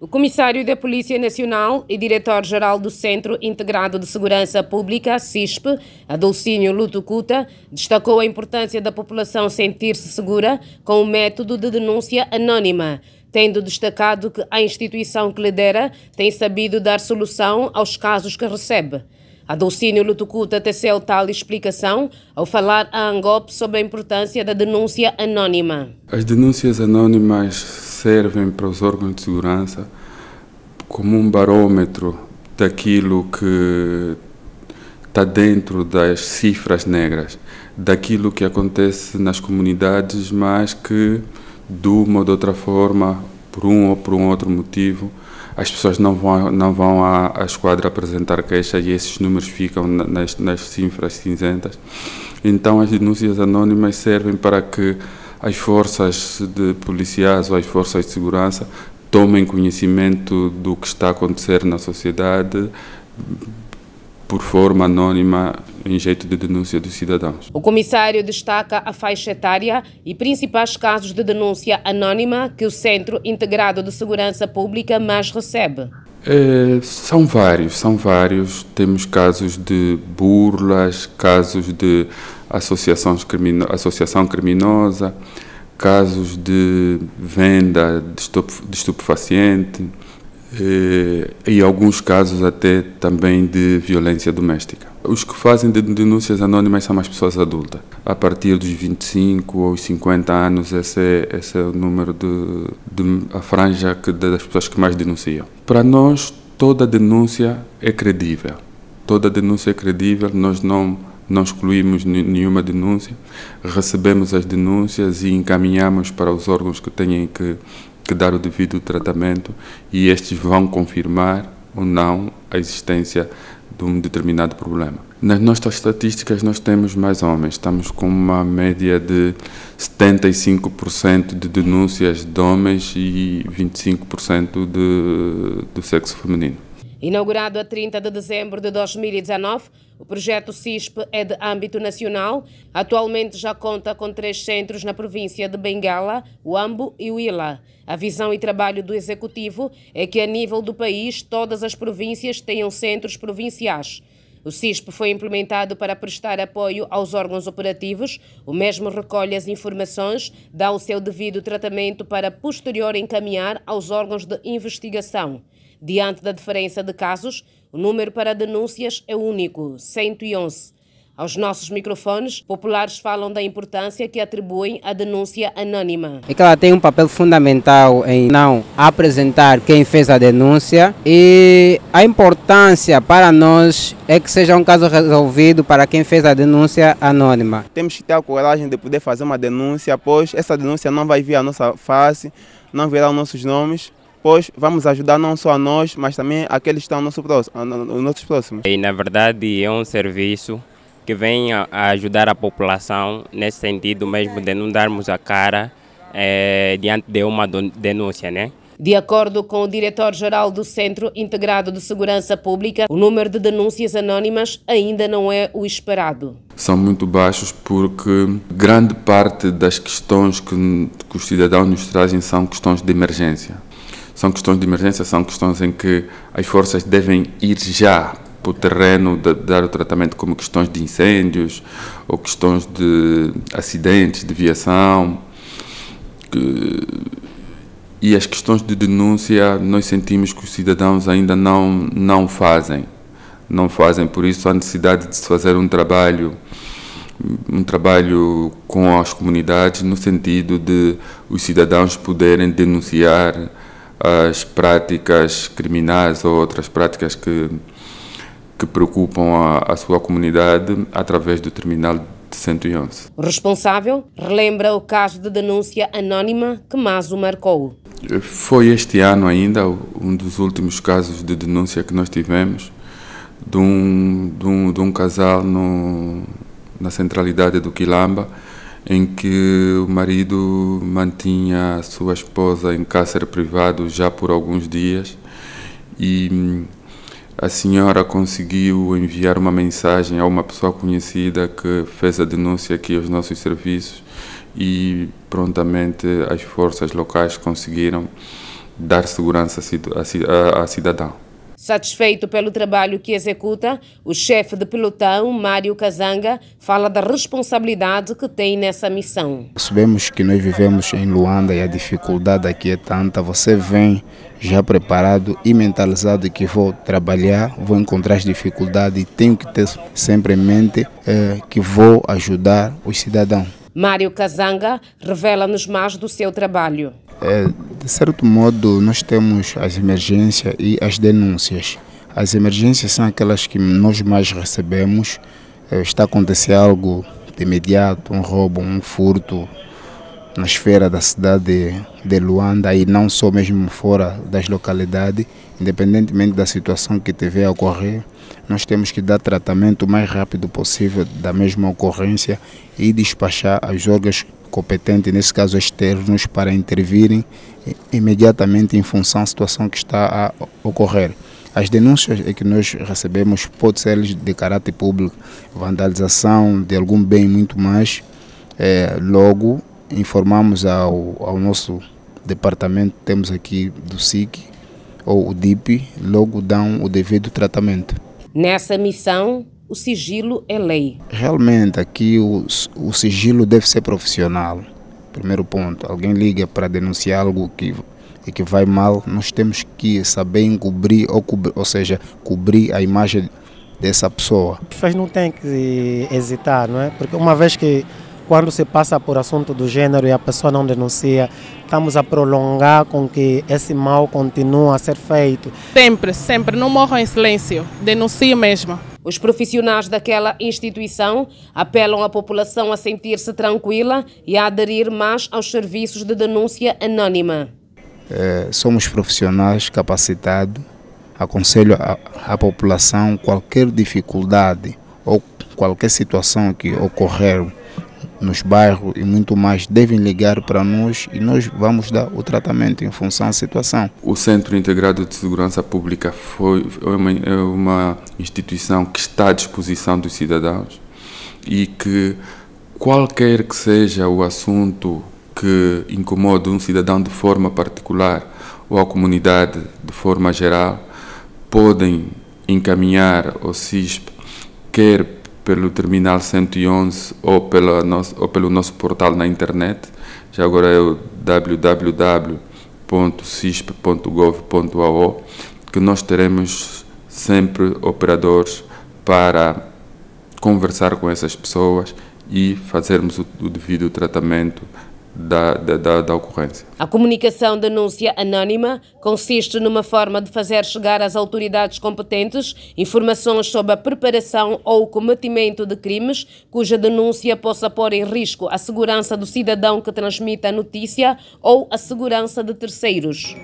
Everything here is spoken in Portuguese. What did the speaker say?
O comissário da Polícia Nacional e diretor-geral do Centro Integrado de Segurança Pública, CISP, Adolcínio Lutucuta, destacou a importância da população sentir-se segura com o método de denúncia anônima, tendo destacado que a instituição que lidera tem sabido dar solução aos casos que recebe. Adolcínio Lutucuta teceu tal explicação ao falar à ANGOP sobre a importância da denúncia anônima. As denúncias anônimas servem para os órgãos de segurança como um barômetro daquilo que está dentro das cifras negras, daquilo que acontece nas comunidades, mas que de uma ou de outra forma, por um ou por um outro motivo, as pessoas não vão, não vão à, à esquadra apresentar queixa e esses números ficam nas, nas cifras cinzentas. Então as denúncias anônimas servem para que as forças de policiais ou as forças de segurança tomem conhecimento do que está a acontecer na sociedade por forma anônima em jeito de denúncia dos cidadãos. O comissário destaca a faixa etária e principais casos de denúncia anônima que o Centro Integrado de Segurança Pública mais recebe. É, são vários, são vários. Temos casos de burlas, casos de associações crimino associação criminosa, casos de venda de estupefaciente e, eh, e alguns casos até também de violência doméstica. Os que fazem denúncias anónimas são as pessoas adultas. A partir dos 25 ou 50 anos, esse é, esse é o número de, de a franja que, das pessoas que mais denunciam. Para nós, toda denúncia é credível. Toda denúncia é credível, nós não não excluímos nenhuma denúncia, recebemos as denúncias e encaminhamos para os órgãos que têm que, que dar o devido tratamento e estes vão confirmar ou não a existência de um determinado problema. Nas nossas estatísticas, nós temos mais homens, estamos com uma média de 75% de denúncias de homens e 25% de, do sexo feminino. Inaugurado a 30 de dezembro de 2019, o projeto CISP é de âmbito nacional. Atualmente já conta com três centros na província de Bengala, Uambo e Huila. A visão e trabalho do Executivo é que, a nível do país, todas as províncias tenham centros provinciais. O CISP foi implementado para prestar apoio aos órgãos operativos, o mesmo recolhe as informações, dá o seu devido tratamento para posterior encaminhar aos órgãos de investigação. Diante da diferença de casos, o número para denúncias é único, 111. Aos nossos microfones, populares falam da importância que atribuem à denúncia anônima. que é ela tem um papel fundamental em não apresentar quem fez a denúncia e a importância para nós é que seja um caso resolvido para quem fez a denúncia anônima. Temos que ter a coragem de poder fazer uma denúncia, pois essa denúncia não vai vir à nossa face, não virá os nossos nomes pois vamos ajudar não só a nós, mas também aqueles que estão nosso próximo, nos nossos próximos. E na verdade é um serviço que vem a ajudar a população nesse sentido mesmo de não darmos a cara é, diante de uma denúncia, né? De acordo com o diretor-geral do Centro Integrado de Segurança Pública, o número de denúncias anônimas ainda não é o esperado. São muito baixos porque grande parte das questões que, que os cidadãos nos trazem são questões de emergência são questões de emergência, são questões em que as forças devem ir já para o terreno de dar o tratamento, como questões de incêndios ou questões de acidentes de viação. Que, e as questões de denúncia nós sentimos que os cidadãos ainda não, não fazem. Não fazem, por isso há necessidade de se fazer um trabalho um trabalho com as comunidades no sentido de os cidadãos poderem denunciar as práticas criminais ou outras práticas que, que preocupam a, a sua comunidade através do terminal de 111. O responsável relembra o caso de denúncia anónima que Mazo marcou. Foi este ano ainda um dos últimos casos de denúncia que nós tivemos de um, de um, de um casal no, na centralidade do Quilamba em que o marido mantinha a sua esposa em cárcere privado já por alguns dias e a senhora conseguiu enviar uma mensagem a uma pessoa conhecida que fez a denúncia aqui aos nossos serviços e prontamente as forças locais conseguiram dar segurança à cidadã. Satisfeito pelo trabalho que executa, o chefe de pelotão, Mário Kazanga fala da responsabilidade que tem nessa missão. Sabemos que nós vivemos em Luanda e a dificuldade aqui é tanta. Você vem já preparado e mentalizado que vou trabalhar, vou encontrar as dificuldades e tenho que ter sempre em mente é, que vou ajudar os cidadãos. Mário Kazanga revela-nos mais do seu trabalho. É, de certo modo, nós temos as emergências e as denúncias. As emergências são aquelas que nós mais recebemos. É, está acontecer algo de imediato, um roubo, um furto, na esfera da cidade de Luanda e não só mesmo fora das localidades, independentemente da situação que tiver a ocorrer, nós temos que dar tratamento o mais rápido possível da mesma ocorrência e despachar as órgãos competentes, nesse caso externos, para intervirem imediatamente em função da situação que está a ocorrer. As denúncias é que nós recebemos podem ser de caráter público, vandalização de algum bem muito mais, é, logo informamos ao, ao nosso departamento, temos aqui do SIC ou o DIP, logo dão o devido tratamento. Nessa missão, o sigilo é lei. Realmente, aqui o, o sigilo deve ser profissional. Primeiro ponto, alguém liga para denunciar algo que e que vai mal, nós temos que saber encobrir, ou, cobrir, ou seja, cobrir a imagem dessa pessoa. As pessoas não têm que hesitar, não é? Porque uma vez que quando se passa por assunto do gênero e a pessoa não denuncia, estamos a prolongar com que esse mal continue a ser feito. Sempre, sempre, não morram em silêncio, denuncie mesmo. Os profissionais daquela instituição apelam à população a sentir-se tranquila e a aderir mais aos serviços de denúncia anônima. É, somos profissionais capacitados, aconselho à população qualquer dificuldade ou qualquer situação que ocorrer nos bairros e muito mais devem ligar para nós e nós vamos dar o tratamento em função à situação. O Centro Integrado de Segurança Pública foi, é uma, é uma instituição que está à disposição dos cidadãos e que qualquer que seja o assunto que incomode um cidadão de forma particular ou a comunidade de forma geral, podem encaminhar ao CISP, quer pelo Terminal 111 ou, pela nosso, ou pelo nosso portal na internet, já agora é o www.cisp.gov.au que nós teremos sempre operadores para conversar com essas pessoas e fazermos o, o devido tratamento da, da, da, ocorrência. A comunicação de denúncia anónima consiste numa forma de fazer chegar às autoridades competentes informações sobre a preparação ou o cometimento de crimes cuja denúncia possa pôr em risco a segurança do cidadão que transmite a notícia ou a segurança de terceiros.